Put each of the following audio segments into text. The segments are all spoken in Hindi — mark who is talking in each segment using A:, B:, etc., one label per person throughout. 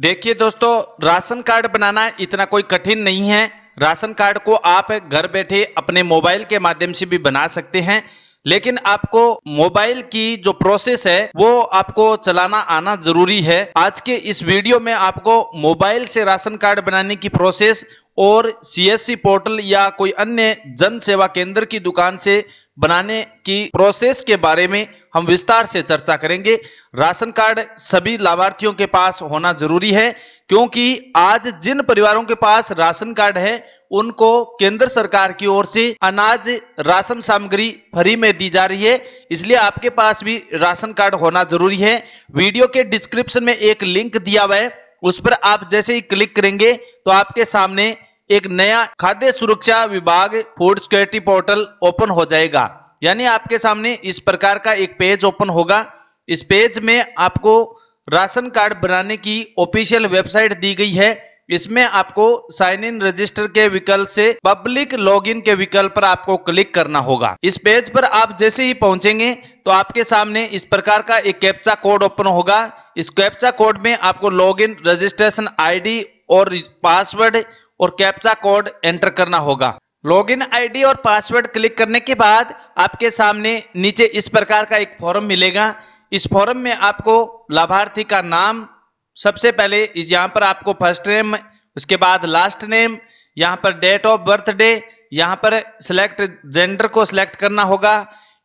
A: देखिए दोस्तों राशन कार्ड बनाना इतना कोई कठिन नहीं है राशन कार्ड को आप घर बैठे अपने मोबाइल के माध्यम से भी बना सकते हैं लेकिन आपको मोबाइल की जो प्रोसेस है वो आपको चलाना आना जरूरी है आज के इस वीडियो में आपको मोबाइल से राशन कार्ड बनाने की प्रोसेस और सीएससी पोर्टल या कोई अन्य जन सेवा केंद्र की दुकान से बनाने की प्रोसेस के बारे में हम विस्तार से चर्चा करेंगे राशन कार्ड सभी लाभार्थियों के पास होना जरूरी है क्योंकि आज जिन परिवारों के पास राशन कार्ड है उनको केंद्र सरकार की ओर से अनाज राशन सामग्री फ्री में दी जा रही है इसलिए आपके पास भी राशन कार्ड होना जरूरी है वीडियो के डिस्क्रिप्शन में एक लिंक दिया हुआ है उस पर आप जैसे ही क्लिक करेंगे तो आपके सामने एक नया खाद्य सुरक्षा विभाग फूड सिक्योरिटी पोर्टल ओपन हो जाएगा यानी आपके सामने इस प्रकार का एक पेज ओपन होगा इस पेज में आपको राशन कार्ड बनाने की ऑफिशियल वेबसाइट दी गई है इसमें आपको साइन इन रजिस्टर के विकल्प से पब्लिक लॉगिन के विकल्प पर आपको क्लिक करना होगा इस पेज पर आप जैसे ही पहुंचेंगे तो आपके सामने इस प्रकार का एक कैप्चा कोड ओपन होगा इस कैप्चा कोड में आपको लॉगिन रजिस्ट्रेशन आईडी और पासवर्ड और कैप्चा कोड एंटर करना होगा लॉगिन आईडी और पासवर्ड क्लिक करने के बाद आपके सामने नीचे इस प्रकार का एक फॉर्म मिलेगा इस फॉर्म में आपको लाभार्थी का नाम सबसे पहले यहाँ पर आपको फर्स्ट नेम उसके बाद लास्ट नेम यहाँ पर डेट ऑफ बर्थ डे यहाँ पर सिलेक्ट जेंडर को सिलेक्ट करना होगा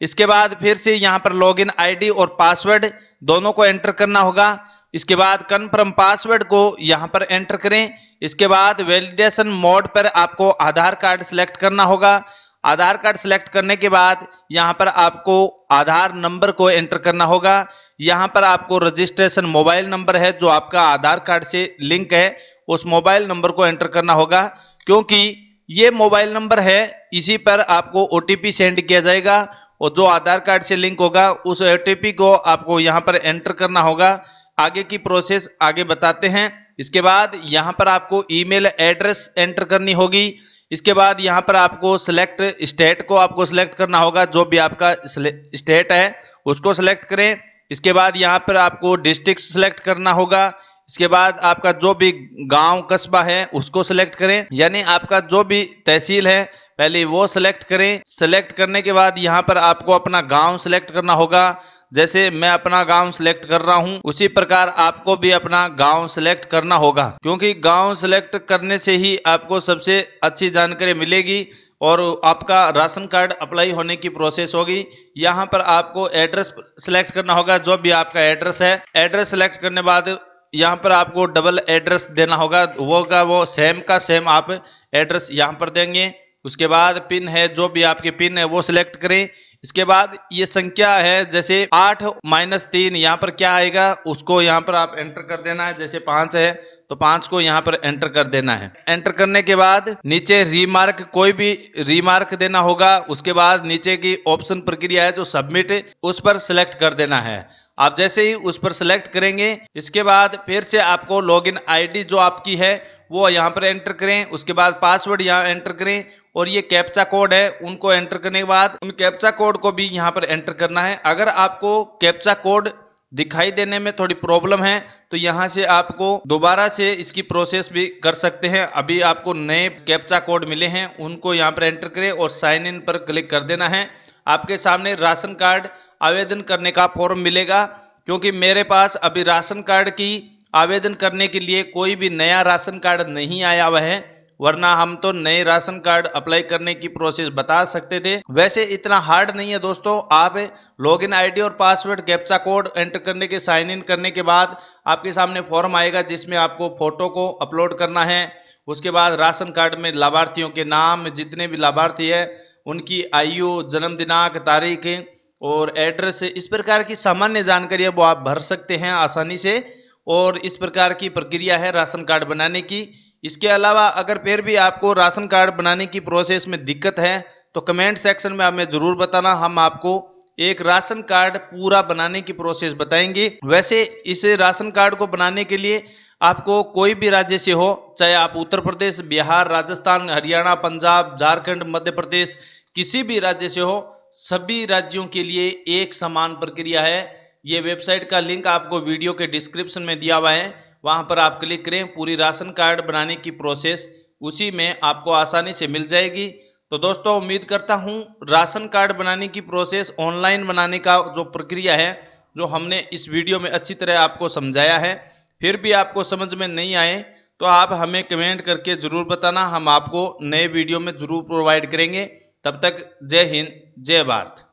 A: इसके बाद फिर से यहाँ पर लॉगिन आईडी और पासवर्ड दोनों को एंटर करना होगा इसके बाद कन्फर्म पासवर्ड को यहाँ पर एंटर करें इसके बाद वैलिडेशन मोड पर आपको आधार कार्ड सेलेक्ट करना होगा आधार कार्ड सेलेक्ट करने के बाद यहाँ पर आपको आधार नंबर को एंटर करना होगा यहाँ पर आपको रजिस्ट्रेशन मोबाइल नंबर है जो आपका आधार कार्ड से लिंक है उस मोबाइल नंबर को एंटर करना होगा क्योंकि ये मोबाइल नंबर है इसी पर आपको ओ सेंड किया जाएगा और जो आधार कार्ड से लिंक होगा उस ओ को आपको यहाँ पर एंटर करना होगा आगे की प्रोसेस आगे बताते हैं इसके बाद यहाँ पर आपको ईमेल एड्रेस एंटर करनी होगी इसके बाद यहाँ पर आपको सिलेक्ट स्टेट को आपको सिलेक्ट करना होगा जो भी आपका स्टेट है उसको सिलेक्ट करें इसके बाद यहाँ पर आपको डिस्ट्रिक्ट सेलेक्ट करना होगा इसके बाद आपका जो भी गांव कस्बा है उसको सिलेक्ट करें यानी आपका जो भी तहसील है पहले वो सिलेक्ट करें सिलेक्ट करने के बाद यहाँ पर आपको अपना गांव सिलेक्ट करना होगा जैसे मैं अपना गांव सिलेक्ट कर रहा हूं उसी प्रकार आपको भी अपना गांव सिलेक्ट करना होगा क्योंकि गांव सिलेक्ट करने से ही आपको सबसे अच्छी जानकारी मिलेगी और आपका राशन कार्ड अप्लाई होने की प्रोसेस होगी यहाँ पर आपको एड्रेस सिलेक्ट करना होगा जो भी आपका एड्रेस है एड्रेस सिलेक्ट करने बाद यहाँ पर आपको डबल एड्रेस देना होगा वो का वो सेम का सेम आप एड्रेस यहाँ पर देंगे उसके बाद पिन है जो भी आपके पिन है वो सिलेक्ट करें इसके बाद ये संख्या है जैसे आठ माइनस तीन यहाँ पर क्या आएगा उसको यहाँ पर आप एंटर कर देना है जैसे पांच है तो पांच को यहाँ पर एंटर कर देना है एंटर करने के बाद नीचे रीमार्क कोई भी रीमार्क देना होगा उसके बाद नीचे की ऑप्शन प्रक्रिया है जो सबमिट उस पर सिलेक्ट कर देना है आप जैसे ही उस पर सिलेक्ट करेंगे इसके बाद फिर से आपको लॉगिन आईडी जो आपकी है वो यहाँ पर एंटर करें उसके बाद पासवर्ड यहाँ एंटर करें और ये कैप्चा कोड है उनको एंटर करने के बाद उन कैप्चा कोड को भी यहाँ पर एंटर करना है अगर आपको कैप्चा कोड दिखाई देने में थोड़ी प्रॉब्लम है तो यहाँ से आपको दोबारा से इसकी प्रोसेस भी कर सकते हैं अभी आपको नए कैप्चा कोड मिले हैं उनको यहाँ पर एंटर करें और साइन इन पर क्लिक कर देना है आपके सामने राशन कार्ड आवेदन करने का फॉर्म मिलेगा क्योंकि मेरे पास अभी राशन कार्ड की आवेदन करने के लिए कोई भी नया राशन कार्ड नहीं आया हुआ है वरना हम तो नए राशन कार्ड अप्लाई करने की प्रोसेस बता सकते थे वैसे इतना हार्ड नहीं है दोस्तों आप लॉगिन आईडी और पासवर्ड कैप्चा कोड एंटर करने के साइन इन करने के बाद आपके सामने फॉर्म आएगा जिसमें आपको फोटो को अपलोड करना है उसके बाद राशन कार्ड में लाभार्थियों के नाम जितने भी लाभार्थी है उनकी आयु जन्म दिनांक तारीख और एड्रेस इस प्रकार की सामान्य जानकारी वो आप भर सकते हैं आसानी से और इस प्रकार की प्रक्रिया है राशन कार्ड बनाने की इसके अलावा अगर फिर भी आपको राशन कार्ड बनाने की प्रोसेस में दिक्कत है तो कमेंट सेक्शन में हमें ज़रूर बताना हम आपको एक राशन कार्ड पूरा बनाने की प्रोसेस बताएंगे वैसे इस राशन कार्ड को बनाने के लिए आपको कोई भी राज्य से हो चाहे आप उत्तर प्रदेश बिहार राजस्थान हरियाणा पंजाब झारखंड मध्य प्रदेश किसी भी राज्य से हो सभी राज्यों के लिए एक समान प्रक्रिया है ये वेबसाइट का लिंक आपको वीडियो के डिस्क्रिप्शन में दिया हुआ है वहाँ पर आप क्लिक करें पूरी राशन कार्ड बनाने की प्रोसेस उसी में आपको आसानी से मिल जाएगी तो दोस्तों उम्मीद करता हूँ राशन कार्ड बनाने की प्रोसेस ऑनलाइन बनाने का जो प्रक्रिया है जो हमने इस वीडियो में अच्छी तरह आपको समझाया है फिर भी आपको समझ में नहीं आए तो आप हमें कमेंट करके ज़रूर बताना हम आपको नए वीडियो में ज़रूर प्रोवाइड करेंगे तब तक जय हिंद जय भारत